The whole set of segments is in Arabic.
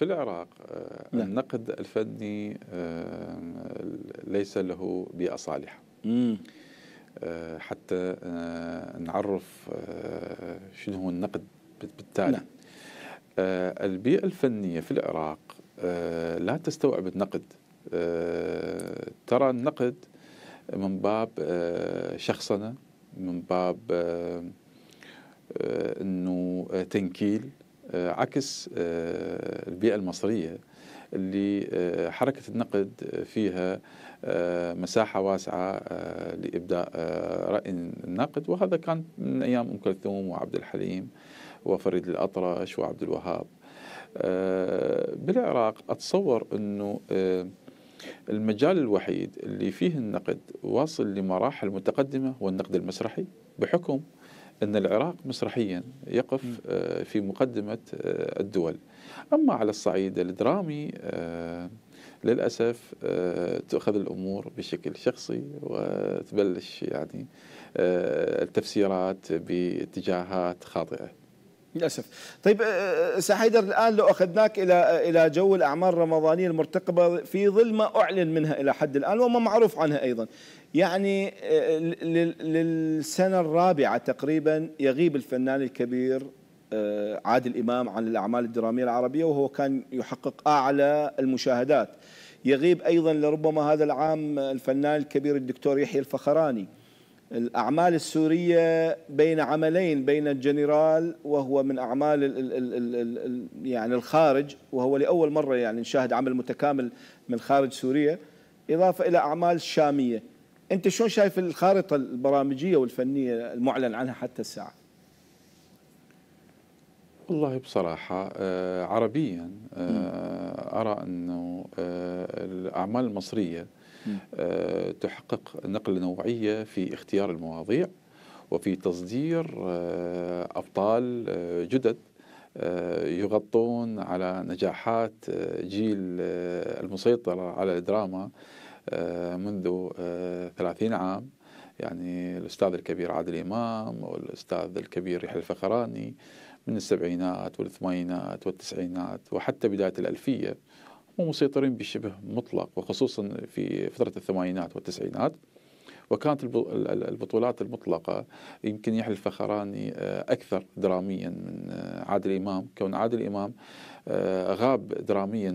في العراق آه، نعم. النقد الفني ليس له بيئة صالحة آه، حتى آه، نعرف شنو هو النقد بالتالي نعم. البيئة الفنية في العراق لا تستوعب النقد ترى النقد من باب شخصنة من باب أنه تنكيل آه، عكس آه، البيئة المصرية اللي آه، حركة النقد فيها مساحة واسعة لإبداء رأي النقد وهذا كان من أيام أم كلثوم وعبد الحليم وفريد الأطرش وعبد الوهاب بالعراق أتصور أنه المجال الوحيد اللي فيه النقد واصل لمراحل متقدمة هو النقد المسرحي بحكم أن العراق مسرحيا يقف آه، في مقدمة آه، الدول أما على الصعيد الدرامي آه، للأسف تؤخذ الأمور بشكل شخصي وتبلش يعني التفسيرات باتجاهات خاطئة للاسف. طيب أه، أه، سحيدر الان لو اخذناك الى أه، الى جو الاعمال الرمضانيه المرتقبه في ظل ما اعلن منها الى حد الان وما معروف عنها ايضا. يعني للسنه الرابعه تقريبا يغيب الفنان الكبير عادل امام عن الاعمال الدراميه العربيه وهو كان يحقق اعلى المشاهدات. يغيب ايضا لربما هذا العام الفنان الكبير الدكتور يحيى الفخراني. الأعمال السورية بين عملين بين الجنرال وهو من أعمال الـ الـ الـ الـ يعني الخارج وهو لأول مرة يعني نشاهد عمل متكامل من خارج سوريا إضافة إلى أعمال شامية أنت شلون شايف الخارطة البرامجية والفنية المعلن عنها حتى الساعة والله بصراحة آه، عربيا آه، أرى أنه آه، الأعمال المصرية آه، تحقق نقلة نوعية في اختيار المواضيع وفي تصدير آه، أبطال جدد يغطون على نجاحات جيل المسيطرة على الدراما منذ ثلاثين عام يعني الأستاذ الكبير عادل إمام والأستاذ الكبير يحيى الفخراني من السبعينات والثمانينات والتسعينات وحتى بداية الألفية هم مسيطرين بشبه مطلق وخصوصا في فترة الثمانينات والتسعينات وكانت البطولات المطلقة يمكن يحيى الفخراني آه، أكثر دراميا من آه، عادل إمام كون عادل إمام آه، غاب دراميا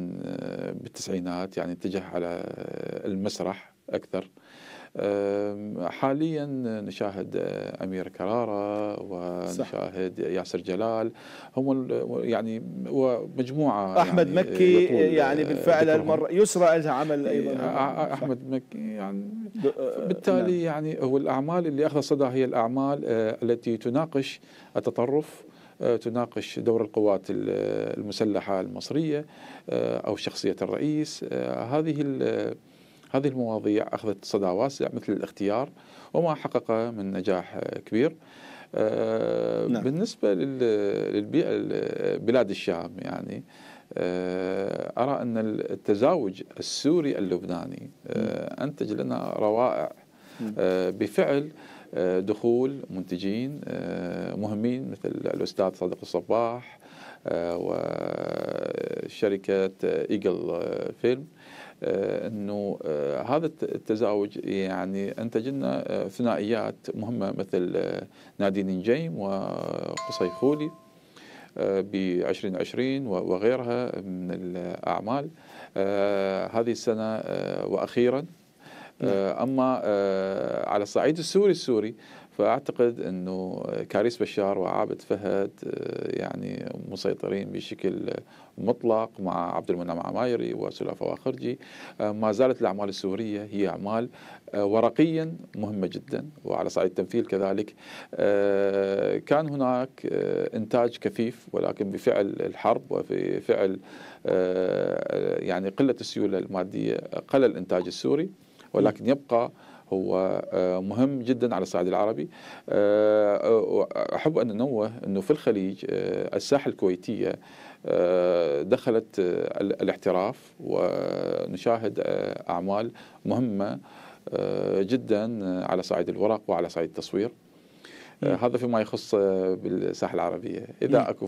بالتسعينات يعني اتجه على المسرح أكثر حاليا نشاهد امير كراره ونشاهد صح. ياسر جلال هم يعني ومجموعه احمد يعني مكي يعني آه، بالفعل المر... يسرى لها عمل ايضا آه، احمد صح. مكي يعني آه، بالتالي نعم. يعني هو الاعمال اللي اخذ صدى هي الاعمال التي تناقش التطرف تناقش دور القوات المسلحه المصريه او شخصيه الرئيس هذه هذه المواضيع أخذت صدى واسع مثل الاختيار وما حقق من نجاح كبير آه، نعم. بالنسبة للبيئة بلاد الشام يعني آه، أرى أن التزاوج السوري اللبناني آه، أنتج لنا روائع بفعل دخول منتجين مهمين مثل الأستاذ صادق الصباح و شركه ايجل آه، فيلم آه، انه آه، هذا التزاوج يعني انتج لنا ثنائيات مهمه مثل نادي نجيم وقصي خولي ب 2020 وغيرها من الاعمال هذه السنه واخيرا نعم. اما على الصعيد السوري السوري فاعتقد انه كاريس بشار وعابد فهد آه، يعني مسيطرين بشكل مطلق مع عبد المنعم عمايري وسلافه واخرجي آه، ما زالت الاعمال السوريه هي اعمال آه، ورقيا مهمه جدا وعلى صعيد التمثيل كذلك كان هناك انتاج كثيف ولكن بفعل الحرب وفي فعل يعني قله السيوله الماديه قل الانتاج السوري ولكن يبقى هو آه، مهم جدا على الصعيد العربي آه، آه، أحب أن أنوه أنه في الخليج الساحة الكويتية دخلت الاحتراف ونشاهد أعمال مهمة جدا على صعيد الورق وعلى صعيد التصوير هذا فيما يخص بالساحه العربيه اذا اكو